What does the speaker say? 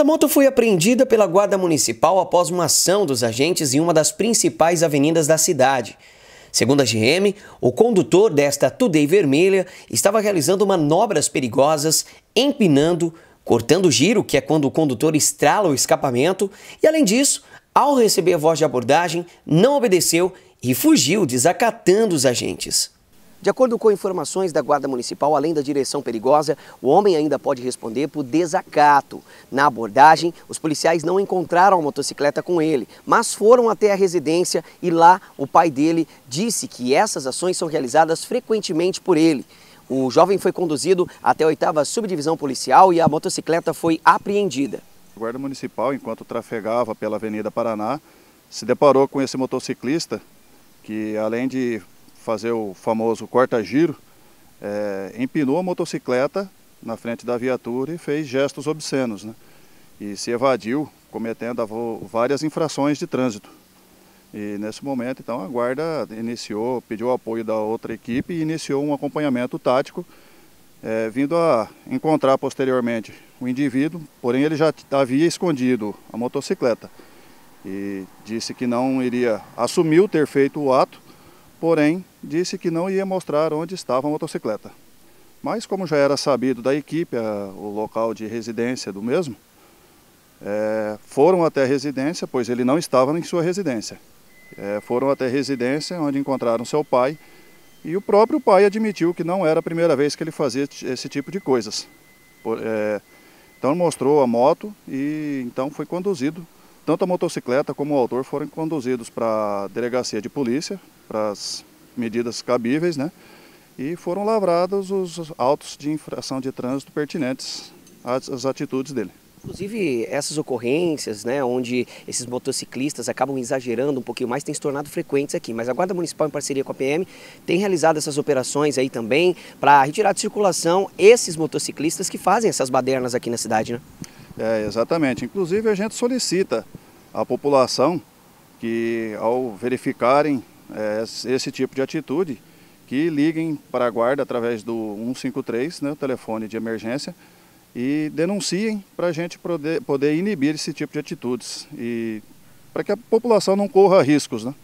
Esta moto foi apreendida pela Guarda Municipal após uma ação dos agentes em uma das principais avenidas da cidade. Segundo a GM, o condutor desta Today vermelha estava realizando manobras perigosas, empinando, cortando o giro, que é quando o condutor estrala o escapamento, e além disso, ao receber a voz de abordagem, não obedeceu e fugiu, desacatando os agentes. De acordo com informações da Guarda Municipal, além da direção perigosa, o homem ainda pode responder por desacato. Na abordagem, os policiais não encontraram a motocicleta com ele, mas foram até a residência e lá o pai dele disse que essas ações são realizadas frequentemente por ele. O jovem foi conduzido até a oitava subdivisão policial e a motocicleta foi apreendida. A Guarda Municipal, enquanto trafegava pela Avenida Paraná, se deparou com esse motociclista que, além de fazer o famoso corta-giro, é, eh, empinou a motocicleta na frente da viatura e fez gestos obscenos. Né? E se evadiu, cometendo várias infrações de trânsito. E nesse momento, então, a guarda iniciou, pediu apoio da outra equipe e iniciou um acompanhamento tático, é, vindo a encontrar posteriormente o indivíduo, porém ele já havia escondido a motocicleta e disse que não iria, assumiu ter feito o ato, porém disse que não ia mostrar onde estava a motocicleta. Mas como já era sabido da equipe a, o local de residência do mesmo, é, foram até a residência, pois ele não estava em sua residência. É, foram até a residência onde encontraram seu pai e o próprio pai admitiu que não era a primeira vez que ele fazia esse tipo de coisas. Por, é, então mostrou a moto e então foi conduzido. Tanto a motocicleta como o autor foram conduzidos para a delegacia de polícia, para as medidas cabíveis, né? E foram lavrados os autos de infração de trânsito pertinentes às atitudes dele. Inclusive, essas ocorrências, né, onde esses motociclistas acabam exagerando um pouquinho mais, têm se tornado frequentes aqui. Mas a Guarda Municipal, em parceria com a PM, tem realizado essas operações aí também para retirar de circulação esses motociclistas que fazem essas badernas aqui na cidade, né? É, exatamente. Inclusive, a gente solicita à população que, ao verificarem é, esse tipo de atitude, que liguem para a guarda através do 153, né, o telefone de emergência, e denunciem para a gente poder, poder inibir esse tipo de atitudes e para que a população não corra riscos. Né?